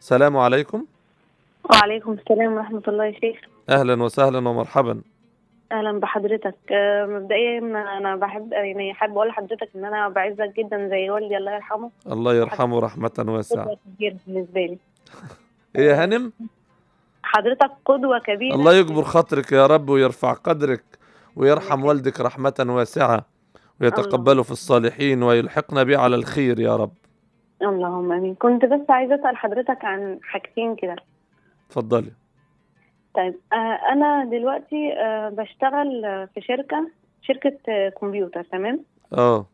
السلام عليكم وعليكم السلام ورحمة الله يا شيخ أهلا وسهلا ومرحبا اهلا بحضرتك آه، مبدئيا انا بحب يعني حابه اقول لحضرتك ان انا بعزك جدا زي والدي الله يرحمه الله يرحمه رحمه واسعه كبير بالنسبه لي ايه يا هانم حضرتك قدوه كبيره الله يكبر خاطرك يا رب ويرفع قدرك ويرحم والدك رحمه واسعه ويتقبله في الصالحين ويلحقنا به على الخير يا رب اللهم امين كنت بس عايزه اسال حضرتك عن حاجتين كده اتفضلي طيب آه، انا دلوقتي آه، بشتغل في شركه شركه آه، كمبيوتر تمام اه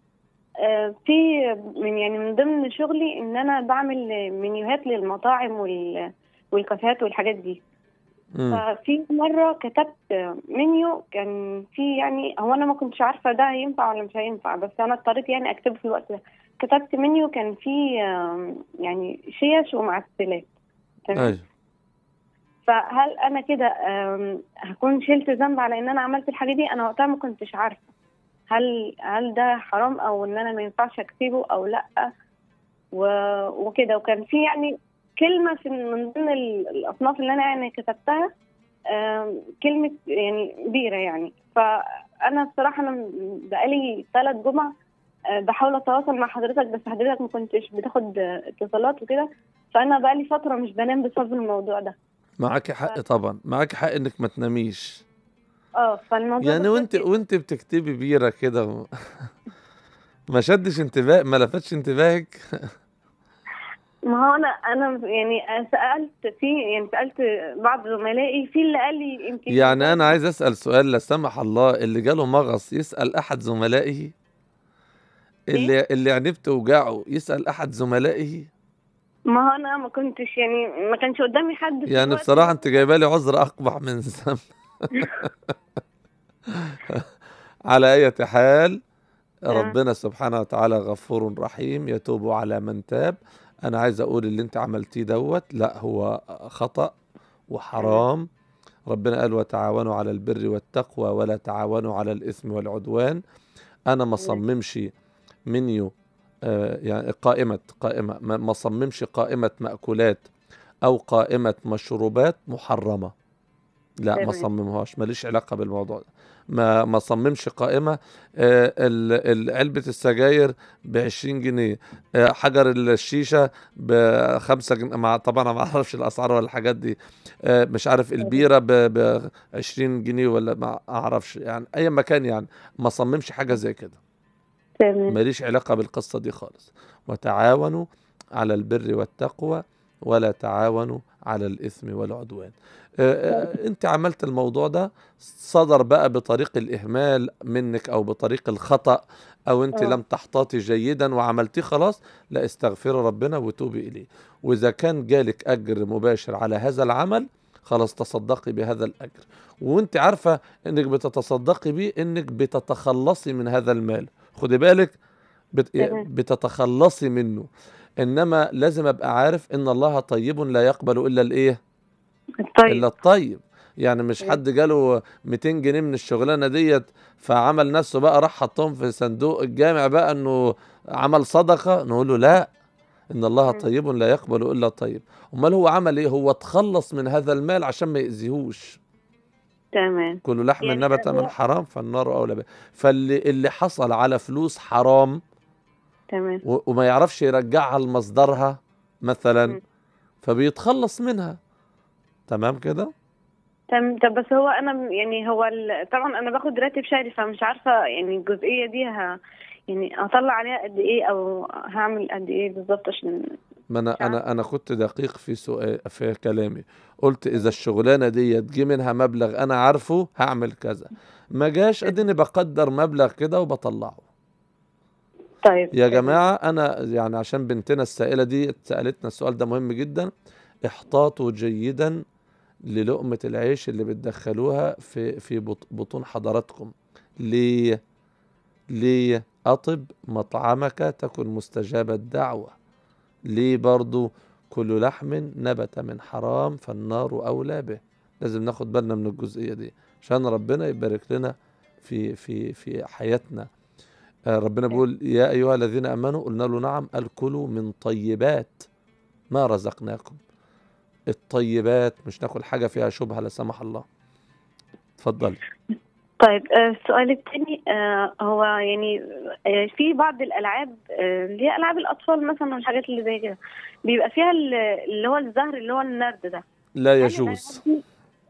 في من يعني من ضمن شغلي ان انا بعمل منيوهات للمطاعم وال والكافيهات والحاجات دي ففي مرة كتبت منيو كان في يعني هو أنا ما كنتش عارفة ده هينفع ولا مش هينفع بس أنا اضطريت يعني أكتبه في الوقت ده كتبت منيو كان في يعني شيش ومعسلات تمام أيوة. فهل أنا كده هكون شلت ذنب على إن أنا عملت الحاجة دي أنا وقتها ما كنتش عارفة هل هل ده حرام أو إن أنا ما ينفعش أكتبه أو لأ وكده وكان في يعني كلمه في من ضمن الاصناف اللي انا يعني كتبتها كلمه يعني بيره يعني فانا بصراحه انا بقالي ثلاث جمع آه، بحاول اتواصل مع حضرتك بس حضرتك ما كنتش بتاخد اتصالات وكده فانا بقالي فتره مش بنام بسبب الموضوع ده معاكي حق ف... طبعا معاكي حق انك ما تناميش اه فالموضوع يعني وانت وانت بتكتبي بيره كده ما شدش انتباه ما لفتش انتباهك ما هو انا انا يعني سالت في يعني سالت بعض زملائي في اللي قال لي يمكن يعني انا عايز اسال سؤال لا سمح الله اللي جاله مغص يسال احد زملائه اللي إيه؟ اللي عنبت وجعه يسال احد زملائه ما هو انا ما كنتش يعني ما كانش قدامي حد يعني بصراحه انت جايبه لي عذر اقبح من سم على اية حال آه. ربنا سبحانه وتعالى غفور رحيم يتوب على من تاب انا عايز اقول اللي انت عملتيه دوت لا هو خطا وحرام ربنا قال وتعاونوا على البر والتقوى ولا تعاونوا على الاثم والعدوان انا ما صممش منيو آه يعني قائمه قائمه ما صممش قائمه ماكولات او قائمه مشروبات محرمه لا ما صممهاش ماليش علاقه بالموضوع ده ما ما صممش قائمه آه علبه السجاير ب 20 جنيه آه حجر الشيشه ب 5 جنيه مع طبعا انا ما اعرفش الاسعار ولا الحاجات دي آه مش عارف البيره ب 20 جنيه ولا ما اعرفش يعني اي مكان يعني ما صممش حاجه زي كده تمام ماليش علاقه بالقصه دي خالص وتعاونوا على البر والتقوى ولا تعاونوا على الإثم والعدوان آه، آه، أنت عملت الموضوع ده صدر بقى بطريق الإهمال منك أو بطريق الخطأ أو أنت آه. لم تحتاطي جيدا وعملتيه خلاص لا استغفري ربنا وتوبي إليه وإذا كان جالك أجر مباشر على هذا العمل خلاص تصدقي بهذا الأجر وانت عارفة انك بتتصدقي بيه انك بتتخلصي من هذا المال خدي بالك بت... بتتخلصي منه انما لازم ابقى عارف ان الله طيب لا يقبل الا الايه الطيب الا الطيب يعني مش إيه. حد جاله 200 جنيه من الشغلانه ديت فعمل نفسه بقى راح حطهم في صندوق الجامع بقى انه عمل صدقه نقول له لا ان الله طيب لا يقبل الا الطيب امال هو عمل ايه هو اتخلص من هذا المال عشان ما ياذيهوش تمام كل لحم يعني نبت من حرام فالنار اولى به فاللي اللي حصل على فلوس حرام تمام وما يعرفش يرجعها لمصدرها مثلا م. فبيتخلص منها تمام كده تمام طب بس هو انا يعني هو طبعا انا باخد راتب شهري فمش عارفه يعني الجزئيه دي ها يعني اطلع عليها قد ايه او هعمل قد ايه بالظبط عشان ما انا انا انا كنت دقيق في سؤال في كلامي قلت اذا الشغلانه دي جه منها مبلغ انا عارفه هعمل كذا ما جاش اديني بقدر مبلغ كده وبطلعه طيب يا جماعه انا يعني عشان بنتنا السائله دي سالتنا السؤال ده مهم جدا احتاطوا جيدا للقمه العيش اللي بتدخلوها في في بطون حضراتكم ليه ليه أطب مطعمك تكن مستجاب الدعوة ليه برضو كل لحم نبت من حرام فالنار أولى به لازم ناخد بالنا من الجزئية دي عشان ربنا يبارك لنا في في في حياتنا آه، ربنا بيقول يا أيها الذين أمنوا قلنا له نعم قال كلوا من طيبات ما رزقناكم الطيبات مش ناكل حاجة فيها شبهة لا سمح الله اتفضلي طيب آه، السؤال الثاني آه، هو يعني في بعض الالعاب اللي هي العاب الاطفال مثلا والحاجات اللي زي كده بيبقى فيها اللي هو الزهر اللي هو النرد ده لا يجوز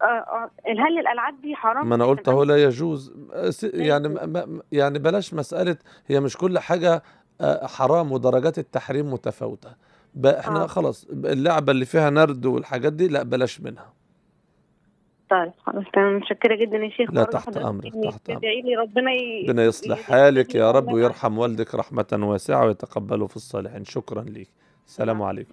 آه، آه. هل الالعاب دي حرام ما انا قلت اهو لا يجوز يعني يعني بلاش مساله هي مش كل حاجه آه، حرام ودرجات التحريم متفاوته بقى احنا آه. خلاص اللعبه اللي فيها نرد والحاجات دي لا بلاش منها طيب خلاص تمام متشكره جدا يا شيخ لا تحت امرك تحت امرك ادعي لي ربنا ي... ربنا يصلح حالك يا رب ويرحم والدك رحمه واسعه ويتقبله في الصالحين شكرا ليك السلام نعم. عليكم